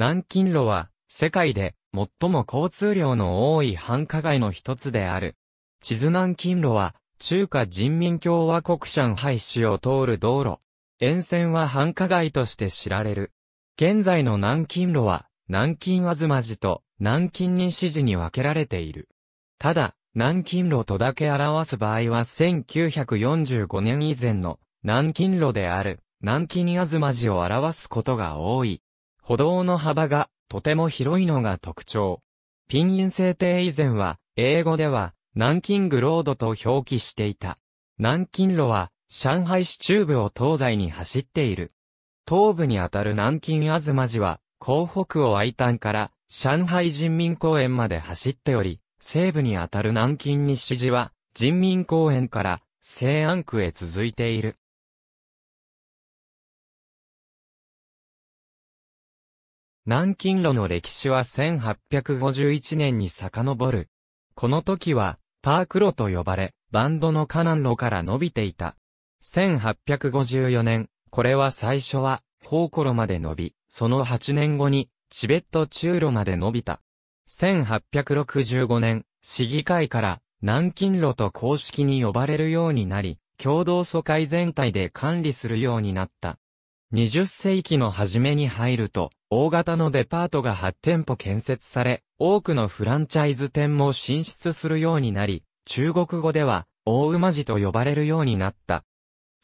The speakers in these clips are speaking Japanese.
南京路は、世界で、最も交通量の多い繁華街の一つである。地図南京路は、中華人民共和国上海市を通る道路。沿線は繁華街として知られる。現在の南京路は、南京あずまじと南京西寺に分けられている。ただ、南京路とだけ表す場合は1945年以前の南京路である南京あずまじを表すことが多い。歩道の幅がとても広いのが特徴。ピンイン制定以前は、英語では、南京グロードと表記していた。南京路は、上海市中部を東西に走っている。東部にあたる南京あずま寺は、江北を愛端から上海人民公園まで走っており、西部にあたる南京西寺は、人民公園から西安区へ続いている。南京路の歴史は1851年に遡る。この時は、パーク路と呼ばれ、バンドのカナン路から伸びていた。1854年、これは最初は、宝庫路まで伸び、その8年後に、チベット中路まで伸びた。1865年、市議会から、南京路と公式に呼ばれるようになり、共同疎開全体で管理するようになった。20世紀の初めに入ると、大型のデパートが8店舗建設され、多くのフランチャイズ店も進出するようになり、中国語では、大馬寺と呼ばれるようになった。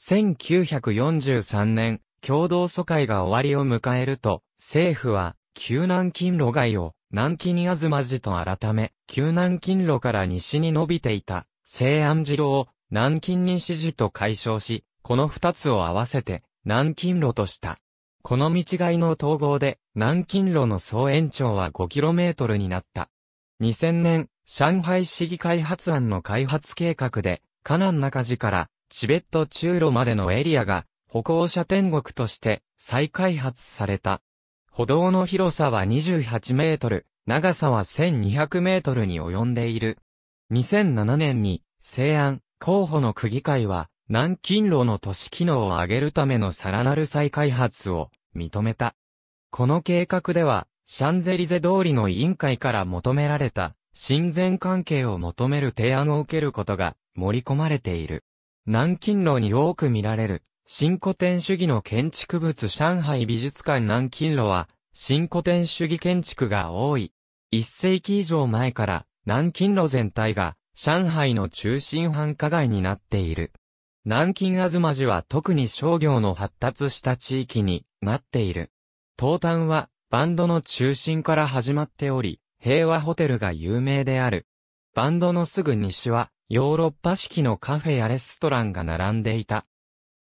1943年、共同疎開が終わりを迎えると、政府は、旧南近路街を、南京ま寺と改め、旧南近路から西に伸びていた、西安寺路を、南京西寺と解消し、この二つを合わせて、南京路とした。この道がいの統合で、南京路の総延長は 5km になった。2000年、上海市議開発案の開発計画で、河南中寺からチベット中路までのエリアが歩行者天国として再開発された。歩道の広さは28メートル、長さは1200メートルに及んでいる。2007年に西安候補の区議会は南京炉の都市機能を上げるためのさらなる再開発を認めた。この計画では、シャンゼリゼ通りの委員会から求められた、親善関係を求める提案を受けることが盛り込まれている。南京路に多く見られる、新古典主義の建築物上海美術館南京路は、新古典主義建築が多い。一世紀以上前から、南京路全体が、上海の中心繁華街になっている。南京あずまじは特に商業の発達した地域になっている。東端はバンドの中心から始まっており、平和ホテルが有名である。バンドのすぐ西はヨーロッパ式のカフェやレストランが並んでいた。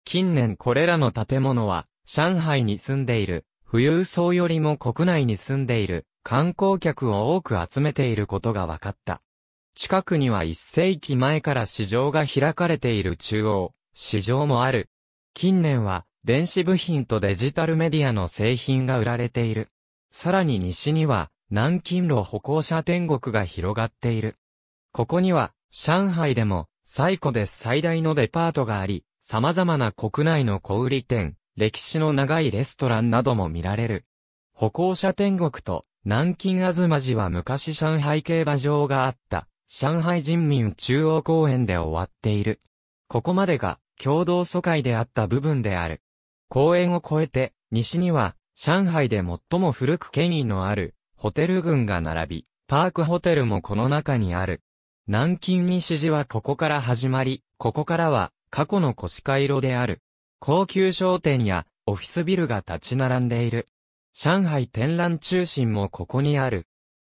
近年これらの建物は上海に住んでいる富裕層よりも国内に住んでいる観光客を多く集めていることが分かった。近くには1世紀前から市場が開かれている中央、市場もある。近年は、電子部品とデジタルメディアの製品が売られている。さらに西には、南京路歩行者天国が広がっている。ここには、上海でも、最古で最大のデパートがあり、様々な国内の小売店、歴史の長いレストランなども見られる。歩行者天国と南京あずまじは昔上海競馬場があった上海人民中央公園で終わっている。ここまでが共同疎開であった部分である。公園を越えて、西には、上海で最も古く権威のある、ホテル群が並び、パークホテルもこの中にある。南京西寺はここから始まり、ここからは、過去の腰回路である。高級商店や、オフィスビルが立ち並んでいる。上海展覧中心もここにある。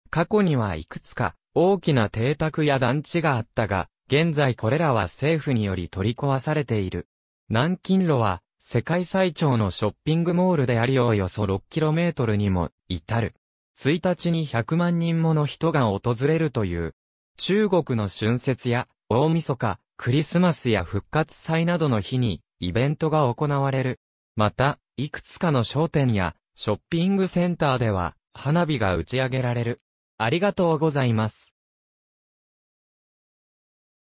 過去にはいくつか大きな邸宅や団地があったが、現在これらは政府により取り壊されている。南京路は、世界最長のショッピングモールでありおよそ 6km にも至る。1日に100万人もの人が訪れるという。中国の春節や大晦日、クリスマスや復活祭などの日にイベントが行われる。また、いくつかの商店やショッピングセンターでは花火が打ち上げられる。ありがとうございます。